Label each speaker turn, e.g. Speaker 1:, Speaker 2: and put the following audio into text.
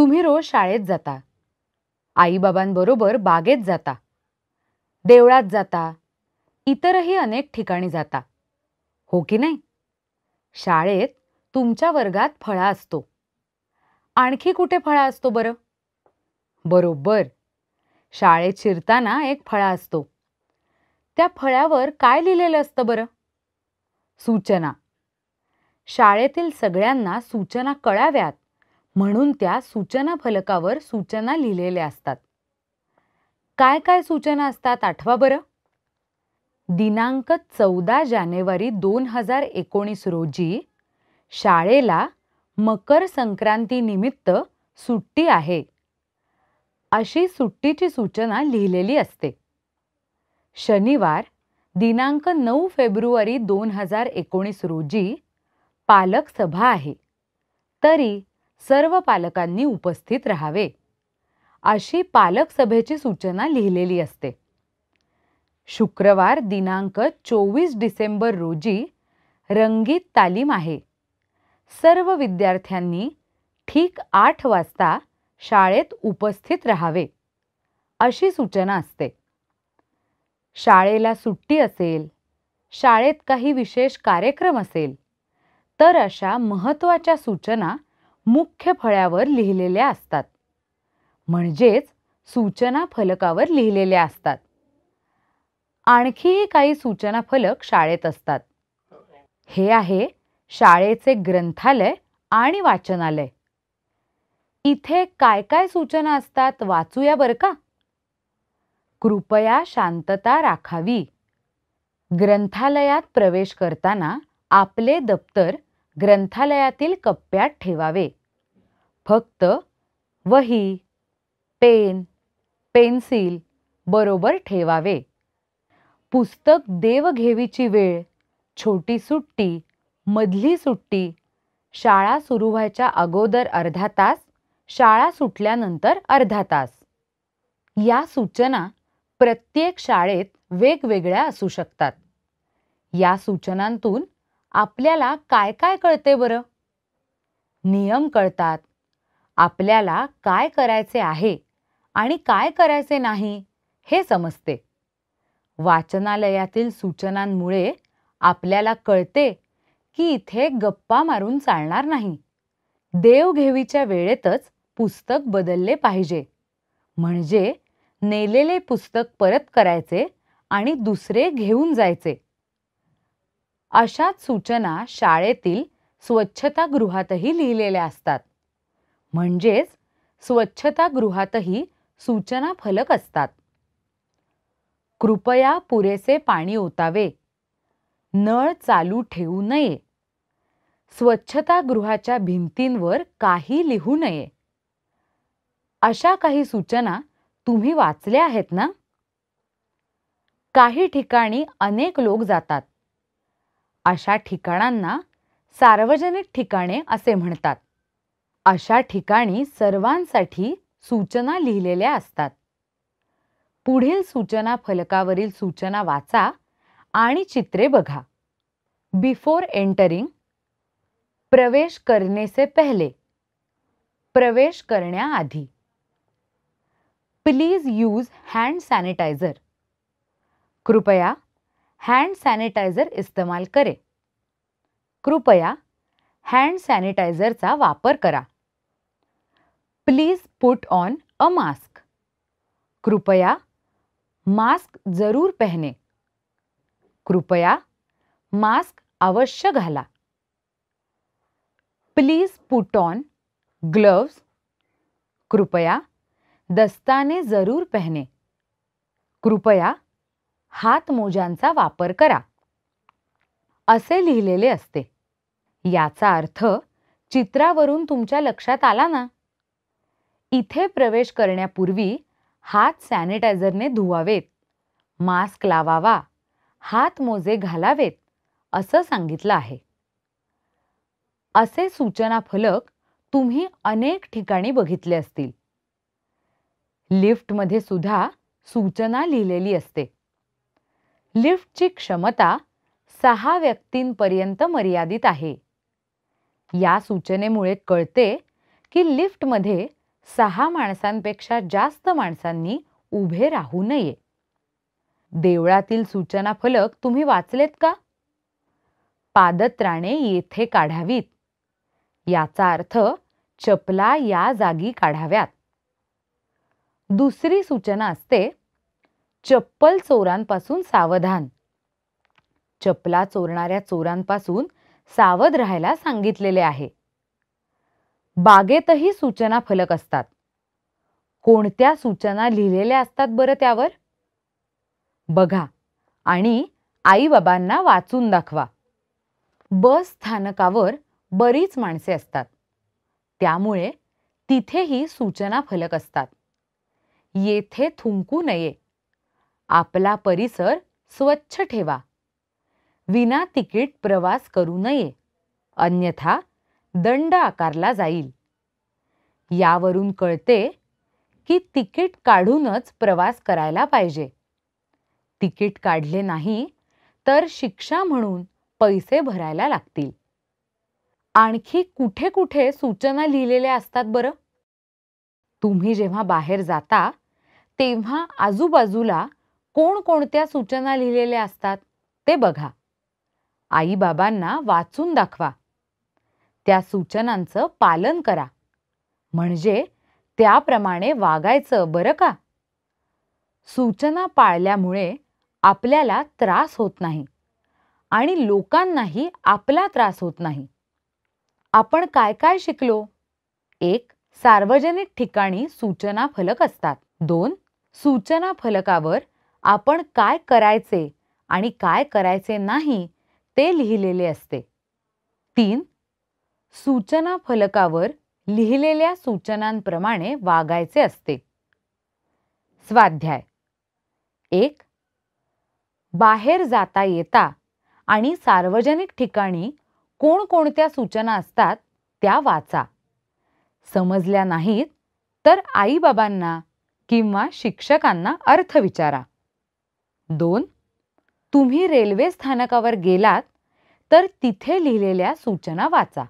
Speaker 1: तुम्ही रोज शाळेत जाता आईबाबांबरोबर बागेत जाता देवळात जाता इतरही अनेक ठिकाणी जाता हो की नाही शाळेत तुमच्या वर्गात फळा असतो आणखी कुठे फळा असतो बरं बरोबर शाळेत शिरताना एक फळा असतो त्या फळ्यावर काय लिहिलेलं असतं बरं सूचना शाळेतील सगळ्यांना सूचना कळाव्यात म्हणून त्या सूचना फलकावर सूचना लिहिलेल्या असतात काय काय सूचना असतात आठवा बरं दिनांक चौदा जानेवारी दोन हजार एकोणीस रोजी शाळेला मकर संक्रांतीनिमित्त सुट्टी आहे अशी सुट्टीची सूचना लिहिलेली असते शनिवार दिनांक नऊ फेब्रुवारी दोन हजार एकोणीस रोजी पालक सभा आहे तरी सर्व पालकांनी उपस्थित राहावे अशी पालक सभेची सूचना लिहिलेली असते शुक्रवार दिनांक चोवीस डिसेंबर रोजी रंगीत तालीम आहे सर्व विद्यार्थ्यांनी ठीक आठ वाजता शाळेत उपस्थित राहावे अशी सूचना असते शाळेला सुट्टी असेल शाळेत काही विशेष कार्यक्रम असेल तर अशा महत्त्वाच्या सूचना मुख्य फळ्यावर लिहिलेल्या असतात म्हणजेच सूचना फलकावर लिहिलेल्या असतात आणखीही काही सूचना फलक शाळेत असतात हे आहे शाळेचे ग्रंथालय आणि वाचनालय इथे काय काय सूचना असतात वाचूया बरं का कृपया शांतता राखावी ग्रंथालयात प्रवेश करताना आपले दप्तर ग्रंथालयातील कप्प्यात ठेवावे फक्त वही पेन पेन्सिल बरोबर ठेवावे पुस्तक देवघेवीची वेळ छोटी सुट्टी मधली सुट्टी शाळा सुरू व्हायच्या अगोदर अर्धा तास शाळा सुटल्यानंतर अर्धा तास या सूचना प्रत्येक शाळेत वेगवेगळ्या असू शकतात या सूचनांतून आपल्याला काय काय कळते बरं नियम कळतात आपल्याला काय करायचे आहे आणि काय करायचे नाही हे समजते वाचनालयातील सूचनांमुळे आपल्याला कळते की इथे गप्पा मारून चालणार नाही देवघेवीच्या वेळेतच पुस्तक बदलले पाहिजे म्हणजे नेलेले पुस्तक परत करायचे आणि दुसरे घेऊन जायचे अशाच सूचना शाळेतील स्वच्छतागृहातही लिहिलेल्या असतात म्हणजेच स्वच्छतागृहातही सूचना फलक असतात कृपया पुरेसे पाणी ओतावे नळ चालू ठेवू नये स्वच्छतागृहाच्या भिंतींवर काही लिहू नये अशा काही सूचना तुम्ही वाचल्या आहेत ना काही ठिकाणी अनेक लोक जातात अशा ठिकाणांना सार्वजनिक ठिकाणे असे म्हणतात अशा ठिकाणी सर्वांसाठी सूचना लिहिलेल्या असतात पुढील सूचना फलकावरील सूचना वाचा आणि चित्रे बघा बिफोर एंटरिंग प्रवेश करने से पहले प्रवेश करण्याआधी प्लीज यूज हँड सॅनिटायझर कृपया हँड सॅनिटायझर इस्तेमाल करे कृपया हँड सॅनिटायझरचा वापर करा please put on a mask कृपया मास्क जरूर पहने कृपया मास्क अवश्य घाला प्लीज पुट ऑन ग्लव्स कृपया दस्ताने जरूर पहने कृपया हातमोजांचा वापर करा असे लिहिलेले असते याचा अर्थ चित्रावरून तुमच्या लक्षात आला ना इथे प्रवेश करण्यापूर्वी हात सॅनिटायझरने धुवावेत मास्क लावावा हात मोजे घालावेत असं सांगितलं आहे असे सूचना फलक तुम्ही अनेक ठिकाणी बघितले असतील लिफ्टमध्ये सुद्धा सूचना लिहिलेली असते लिफ्टची क्षमता सहा व्यक्तींपर्यंत मर्यादित आहे या सूचनेमुळे कळते की लिफ्टमध्ये सहा माणसांपेक्षा जास्त माणसांनी उभे राहू नये देवळातील सूचना फलक तुम्ही वाचलेत का पादत्राणे येथे काढावीत याचा अर्थ चपला या जागी काढाव्यात दुसरी सूचना असते चप्पल चोरांपासून सावधान चपला चोरणाऱ्या चोरांपासून सावध राहायला सांगितलेले आहे बागेतही सूचना फलक असतात कोणत्या सूचना लिहिलेल्या असतात बरं त्यावर बघा आणि आईबाबांना वाचून दाखवा बस स्थानकावर बरीच माणसे असतात त्यामुळे तिथेही सूचना फलक असतात येथे थुंकू नये आपला परिसर स्वच्छ ठेवा विना तिकीट प्रवास करू नये अन्यथा दंड आकारला जाईल यावरून कळते की तिकीट काढूनच प्रवास करायला पाहिजे तिकीट काढले नाही तर शिक्षा म्हणून पैसे भरायला लागतील आणखी कुठे कुठे सूचना लिहिलेल्या असतात बरं तुम्ही जेव्हा बाहेर जाता तेव्हा आजूबाजूला कोणकोणत्या सूचना लिहिलेल्या असतात ते बघा आईबाबांना वाचून दाखवा त्या सूचनांचं पालन करा म्हणजे त्याप्रमाणे वागायचं बरं का सूचना पाळल्यामुळे आपल्याला त्रास होत नाही आणि लोकांनाही आपला त्रास होत नाही आपण काय काय शिकलो एक सार्वजनिक ठिकाणी सूचना फलक असतात दोन सूचना फलकावर आपण काय करायचे आणि काय करायचे नाही ते लिहिलेले असते तीन सूचना फलकावर लिहिलेल्या सूचनांप्रमाणे वागायचे असते स्वाध्याय एक बाहेर जाता येता आणि सार्वजनिक ठिकाणी कोणकोणत्या सूचना असतात त्या वाचा समजल्या नाहीत तर आईबाबांना किंवा शिक्षकांना अर्थ विचारा दोन तुम्ही रेल्वे स्थानकावर गेलात तर तिथे लिहिलेल्या सूचना वाचा